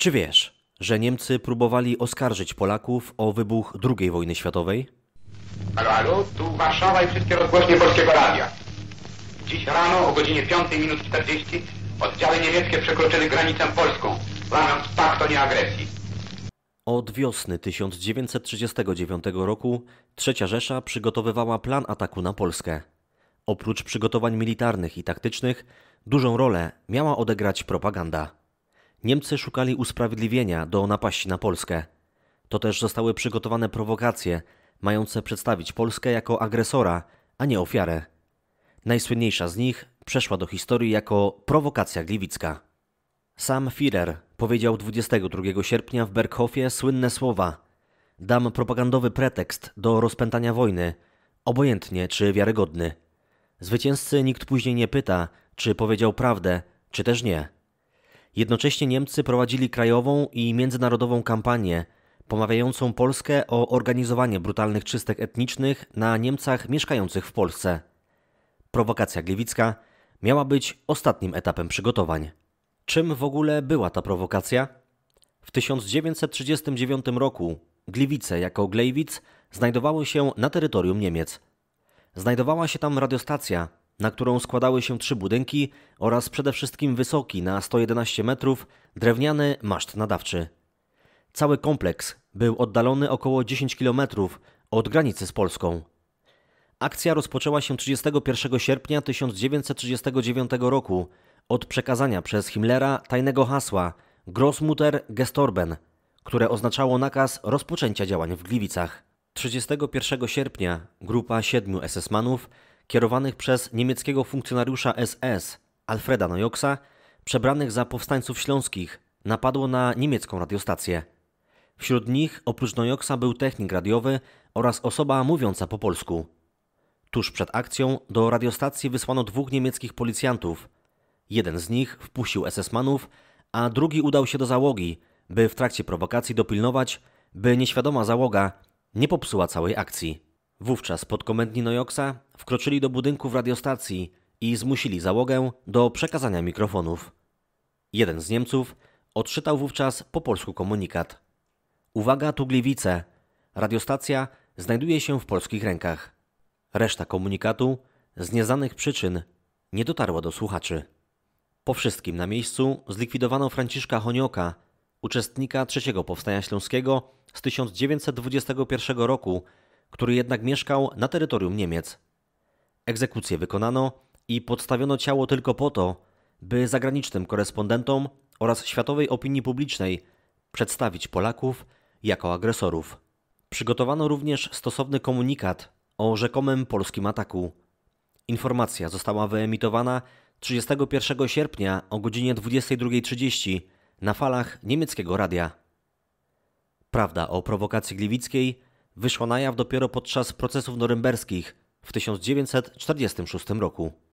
Czy wiesz, że Niemcy próbowali oskarżyć Polaków o wybuch II wojny światowej? Halo, halo, tu Warszawa i wszystkie rozgłośnie Polskiego Radia. Dziś rano o godzinie 5 minut 40 oddziały niemieckie przekroczyły granicę polską, łamiąc pakt o nieagresji. Od wiosny 1939 roku Trzecia Rzesza przygotowywała plan ataku na Polskę. Oprócz przygotowań militarnych i taktycznych, dużą rolę miała odegrać propaganda. Niemcy szukali usprawiedliwienia do napaści na Polskę. To też zostały przygotowane prowokacje, mające przedstawić Polskę jako agresora, a nie ofiarę. Najsłynniejsza z nich przeszła do historii jako prowokacja gliwicka. Sam Führer powiedział 22 sierpnia w Berghofie słynne słowa: Dam propagandowy pretekst do rozpętania wojny, obojętnie czy wiarygodny. Zwycięzcy nikt później nie pyta, czy powiedział prawdę, czy też nie. Jednocześnie Niemcy prowadzili krajową i międzynarodową kampanię pomawiającą Polskę o organizowanie brutalnych czystek etnicznych na Niemcach mieszkających w Polsce. Prowokacja gliwicka miała być ostatnim etapem przygotowań. Czym w ogóle była ta prowokacja? W 1939 roku Gliwice jako Glejwic znajdowały się na terytorium Niemiec. Znajdowała się tam radiostacja, na którą składały się trzy budynki oraz przede wszystkim wysoki na 111 metrów drewniany maszt nadawczy. Cały kompleks był oddalony około 10 km od granicy z Polską. Akcja rozpoczęła się 31 sierpnia 1939 roku od przekazania przez Himmlera tajnego hasła Grossmutter Gestorben, które oznaczało nakaz rozpoczęcia działań w Gliwicach. 31 sierpnia grupa siedmiu SS-manów kierowanych przez niemieckiego funkcjonariusza SS Alfreda Nojoksa, przebranych za powstańców śląskich, napadło na niemiecką radiostację. Wśród nich oprócz Nojoksa był technik radiowy oraz osoba mówiąca po polsku. Tuż przed akcją do radiostacji wysłano dwóch niemieckich policjantów. Jeden z nich wpuścił SS-manów, a drugi udał się do załogi, by w trakcie prowokacji dopilnować, by nieświadoma załoga nie popsuła całej akcji. Wówczas podkomendni Nojoksa wkroczyli do budynków radiostacji i zmusili załogę do przekazania mikrofonów. Jeden z Niemców odczytał wówczas po polsku komunikat. Uwaga Tugliwice! Radiostacja znajduje się w polskich rękach. Reszta komunikatu z nieznanych przyczyn nie dotarła do słuchaczy. Po wszystkim na miejscu zlikwidowano Franciszka Honioka, uczestnika III Powstania Śląskiego z 1921 roku, który jednak mieszkał na terytorium Niemiec. Egzekucję wykonano i podstawiono ciało tylko po to, by zagranicznym korespondentom oraz światowej opinii publicznej przedstawić Polaków jako agresorów. Przygotowano również stosowny komunikat o rzekomym polskim ataku. Informacja została wyemitowana 31 sierpnia o godzinie 22.30 na falach niemieckiego radia. Prawda o prowokacji gliwickiej wyszła na jaw dopiero podczas procesów norymberskich w 1946 roku.